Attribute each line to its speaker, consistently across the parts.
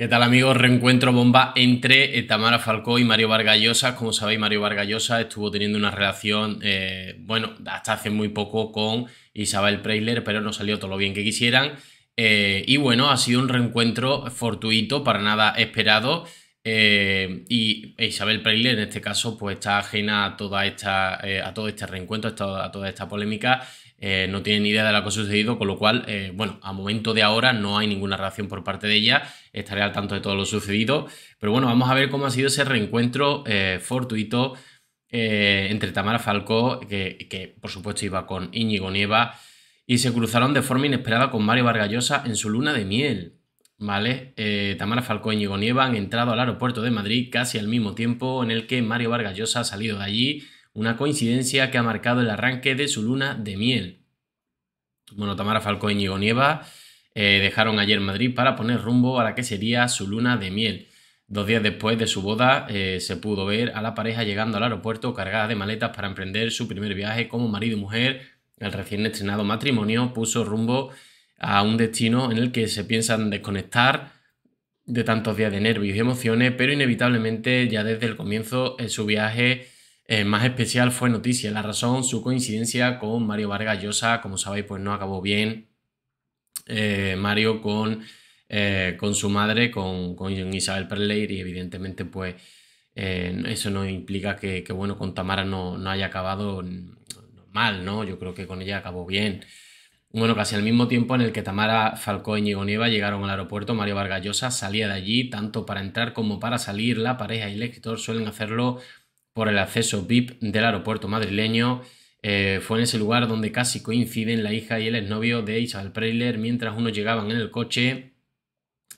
Speaker 1: ¿Qué tal amigos? Reencuentro bomba entre eh, Tamara Falcó y Mario Vargallosa. Como sabéis, Mario Vargallosa estuvo teniendo una relación, eh, bueno, hasta hace muy poco con Isabel Preisler, pero no salió todo lo bien que quisieran. Eh, y bueno, ha sido un reencuentro fortuito, para nada esperado. Eh, y e Isabel Preyle, en este caso, pues está ajena a, toda esta, eh, a todo este reencuentro, a toda esta polémica. Eh, no tiene ni idea de lo que ha sucedido, con lo cual, bueno, a momento de ahora no hay ninguna reacción por parte de ella. Estaré al tanto de todo lo sucedido. Pero bueno, vamos a ver cómo ha sido ese reencuentro fortuito entre Tamara Falcó, que, que por supuesto iba con Íñigo Nieva, y se cruzaron de forma inesperada con Mario Vargallosa en su luna de miel. ¿vale? Eh, Tamara Falcón y Gonieva han entrado al aeropuerto de Madrid casi al mismo tiempo en el que Mario Vargas Llosa ha salido de allí, una coincidencia que ha marcado el arranque de su luna de miel. Bueno, Tamara Falcón y Gonieva eh, dejaron ayer Madrid para poner rumbo a la que sería su luna de miel. Dos días después de su boda eh, se pudo ver a la pareja llegando al aeropuerto cargada de maletas para emprender su primer viaje como marido y mujer. El recién estrenado matrimonio puso rumbo a un destino en el que se piensan desconectar de tantos días de nervios y emociones, pero inevitablemente ya desde el comienzo en eh, su viaje eh, más especial fue noticia. La razón, su coincidencia con Mario Vargas Llosa, como sabéis, pues no acabó bien. Eh, Mario con, con su madre, con, Isabel Perleir, y evidentemente, pues eso no implica que, bueno, con Tamara no, no haya acabado mal, ¿no? Yo creo que con ella acabó bien. Bueno, casi al mismo tiempo en el que Tamara Falcó y Ñigo llegaron al aeropuerto, Mario Vargallosa salía de allí, tanto para entrar como para salir. La pareja y el escritor suelen hacerlo por el acceso VIP del aeropuerto madrileño. Eh, fue en ese lugar donde casi coinciden la hija y el exnovio de Isabel Preiler, mientras unos llegaban en el coche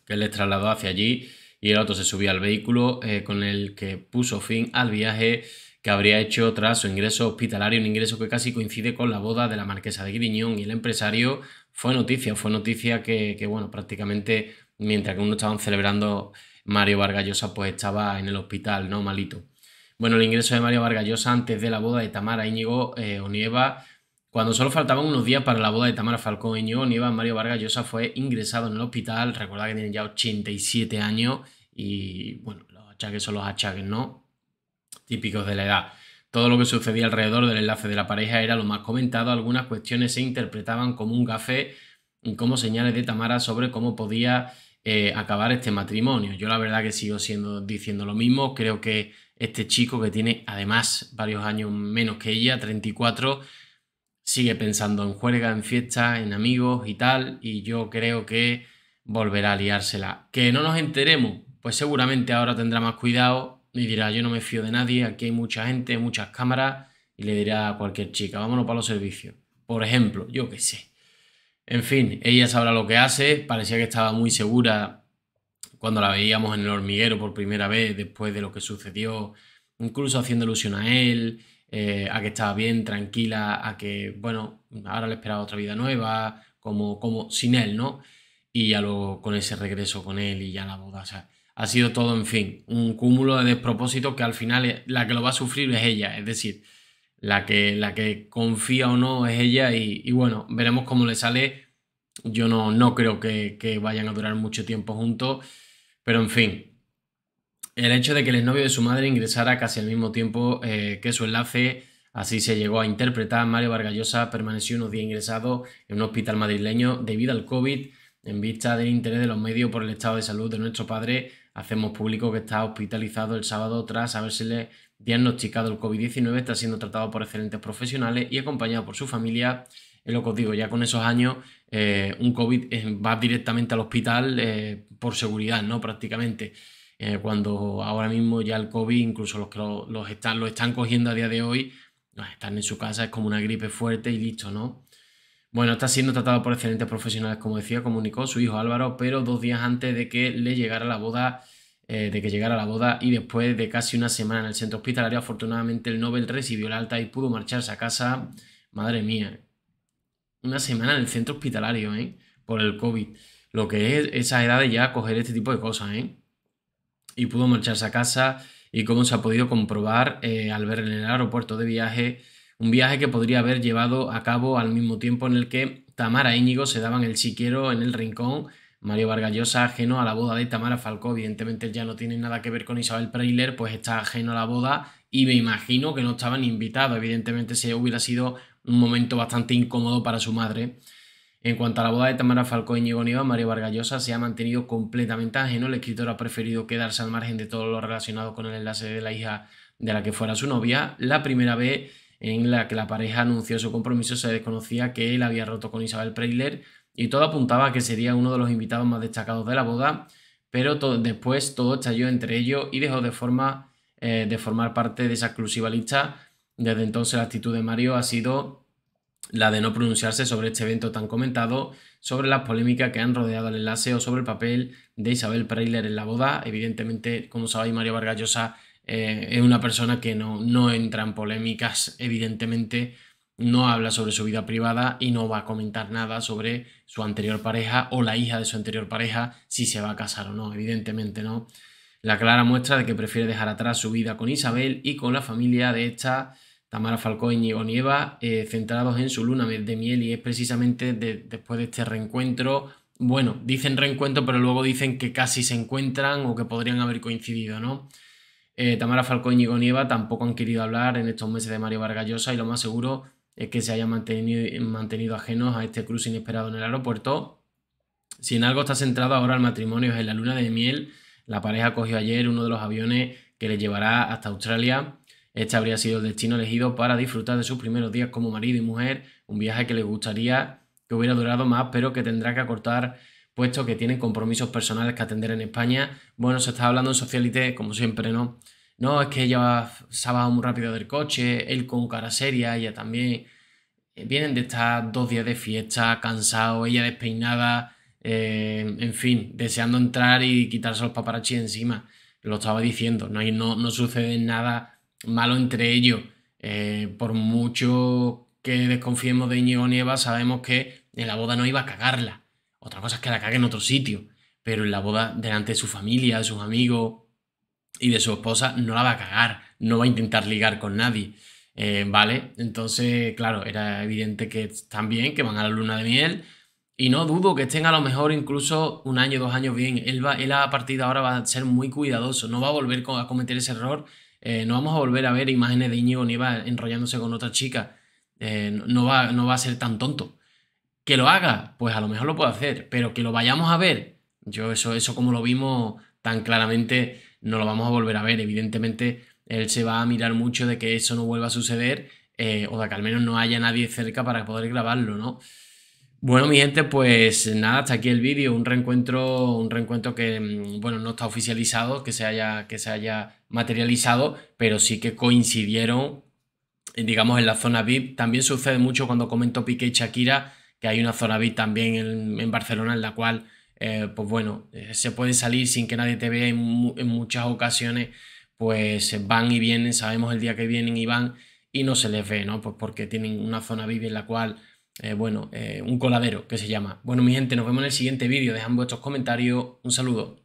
Speaker 1: que les trasladó hacia allí y el otro se subía al vehículo eh, con el que puso fin al viaje que habría hecho tras su ingreso hospitalario, un ingreso que casi coincide con la boda de la marquesa de Griñón y el empresario. Fue noticia, fue noticia que, bueno, prácticamente mientras que uno estaban celebrando, Mario Vargallosa pues estaba en el hospital, ¿no? Malito. Bueno, el ingreso de Mario Vargallosa antes de la boda de Tamara Íñigo eh, Onieva cuando solo faltaban unos días para la boda de Tamara Falcón Íñigo Nieva, Mario Vargas fue ingresado en el hospital. Recordad que tiene ya 87 años y, bueno, los achaques son los achaques, ¿no? típicos de la edad. Todo lo que sucedía alrededor del enlace de la pareja era lo más comentado, algunas cuestiones se interpretaban como un café y como señales de Tamara sobre cómo podía eh, acabar este matrimonio. Yo la verdad que sigo siendo, diciendo lo mismo, creo que este chico que tiene además varios años menos que ella, 34, sigue pensando en juerga, en fiestas, en amigos y tal, y yo creo que volverá a liársela. Que no nos enteremos, pues seguramente ahora tendrá más cuidado y dirá, yo no me fío de nadie, aquí hay mucha gente, muchas cámaras, y le dirá a cualquier chica, vámonos para los servicios. Por ejemplo, yo qué sé. En fin, ella sabrá lo que hace, parecía que estaba muy segura cuando la veíamos en el hormiguero por primera vez, después de lo que sucedió, incluso haciendo ilusión a él, eh, a que estaba bien, tranquila, a que, bueno, ahora le esperaba otra vida nueva, como, como sin él, ¿no? Y ya luego con ese regreso con él y ya la boda, o sea, ha sido todo, en fin, un cúmulo de despropósitos que al final eh, la que lo va a sufrir es ella, es decir, la que, la que confía o no es ella y, bueno, veremos cómo le sale. Yo no, no creo que, vayan a durar mucho tiempo juntos, pero en fin, el hecho de que el novio de su madre ingresara casi al mismo tiempo eh, que su enlace, así se llegó a interpretar, Mario Vargallosa permaneció unos días ingresado en un hospital madrileño debido al COVID en vista del interés de los medios por el estado de salud de nuestro padre, hacemos público que está hospitalizado el sábado tras haberse diagnosticado el COVID-19, está siendo tratado por excelentes profesionales y acompañado por su familia. Es lo que os digo, ya con esos años eh, un COVID eh, va directamente al hospital eh, por seguridad, ¿no? Prácticamente. cuando ahora mismo ya el COVID, incluso los que están, lo están cogiendo a día de hoy, están en su casa, es como una gripe fuerte y listo, ¿no? Bueno, está siendo tratado por excelentes profesionales, como decía, comunicó su hijo Álvaro, pero dos días antes de que le llegara la boda, eh, de que llegara la boda y después de casi una semana en el centro hospitalario, afortunadamente el Nobel recibió la alta y pudo marcharse a casa. Madre mía, una semana en el centro hospitalario, ¿eh? Por el COVID. Lo que es edad de ya coger este tipo de cosas, ¿eh? Y pudo marcharse a casa y como se ha podido comprobar eh, al ver en el aeropuerto de viaje un viaje que podría haber llevado a cabo al mismo tiempo en el que Tamara e Íñigo se daban el chiquero en el rincón, Mario Vargallosa ajeno a la boda de Tamara Falcó, evidentemente ya no tiene nada que ver con Isabel Preiler, pues está ajeno a la boda y me imagino que no estaban invitados, evidentemente se hubiera sido un momento bastante incómodo para su madre. En cuanto a la boda de Tamara Falcó y e Íñigo Niva, Mario Vargallosa se ha mantenido completamente ajeno. El escritor ha preferido quedarse al margen de todo lo relacionado con el enlace de la hija de la que fuera su novia. La primera vez en la que la pareja anunció su compromiso, se desconocía que él había roto con Isabel Preysler y todo apuntaba a que sería uno de los invitados más destacados de la boda, pero todo, después todo estalló entre ellos y dejó de, forma, eh, de formar parte de esa exclusiva lista. Desde entonces la actitud de Mario ha sido la de no pronunciarse sobre este evento tan comentado, sobre las polémicas que han rodeado el enlace o sobre el papel de Isabel Preiler en la boda. Evidentemente, como sabéis, Mario vargallosa eh, es una persona que no, entra en polémicas, evidentemente no habla sobre su vida privada y no va a comentar nada sobre su anterior pareja o la hija de su anterior pareja, si se va a casar o no, evidentemente no. La clara muestra de que prefiere dejar atrás su vida con Isabel y con la familia de esta Tamara Falcón y Ñigo Nieva, eh, centrados en su luna de miel y es precisamente después de este reencuentro, bueno, dicen reencuentro pero luego dicen que casi se encuentran o que podrían haber coincidido, ¿no? Eh, Tamara Falcón y Gonieva tampoco han querido hablar en estos meses de Mario Vargallosa y lo más seguro es que se hayan mantenido, mantenido ajenos a este cruce inesperado en el aeropuerto. Si en algo está centrado ahora el matrimonio es en la luna de miel, la pareja cogió ayer uno de los aviones que le llevará hasta Australia. Este habría sido el destino elegido para disfrutar de sus primeros días como marido y mujer, un viaje que le gustaría que hubiera durado más, pero que tendrá que acortar puesto que tienen compromisos personales que atender en España. Bueno, se está hablando en Socialite, como siempre, ¿no? No, es que ella se ha bajado muy rápido del coche, él con cara seria, ella también. Eh, vienen de estar dos días de fiesta, cansado, ella despeinada, eh, en fin, deseando entrar y quitarse los paparachis encima. Lo estaba diciendo, no, no, no sucede nada malo entre ellos. Eh, por mucho que desconfiemos de Íñigo Nieva, sabemos que en la boda no iba a cagarla. Otra cosa es que la cague en otro sitio, pero en la boda delante de su familia, de sus amigos y de su esposa no la va a cagar, no va a intentar ligar con nadie. Eh, ¿Vale? Entonces, claro, era evidente que están bien, que van a la luna de miel. Y no dudo que estén a lo mejor incluso un año, dos años bien. Él, va, a partir de ahora va a ser muy cuidadoso, no va a volver a cometer ese error. Eh, no vamos a volver a ver imágenes de Íñigo va enrollándose con otra chica. Eh, no, va, no va a ser tan tonto. Que lo haga, pues a lo mejor lo puedo hacer, pero que lo vayamos a ver, yo eso, eso como lo vimos tan claramente, no lo vamos a volver a ver. Evidentemente, él se va a mirar mucho de que eso no vuelva a suceder eh, o de que al menos no haya nadie cerca para poder grabarlo, ¿no? Bueno, mi gente, pues nada, hasta aquí el vídeo. Un reencuentro, un reencuentro que, mm, bueno, no está oficializado, que se haya, que se haya materializado, pero sí que coincidieron, digamos, en la zona VIP. También sucede mucho cuando comento Piqué y Shakira, que hay una zona VIP también en, Barcelona en la cual, eh, pues bueno, eh, se puede salir sin que nadie te vea en, muchas ocasiones, pues van y vienen, sabemos el día que vienen y van y no se les ve, ¿no? Pues porque tienen una zona VIP en la cual, eh, bueno, un coladero que se llama. Bueno, mi gente, nos vemos en el siguiente vídeo, dejan vuestros comentarios, un saludo.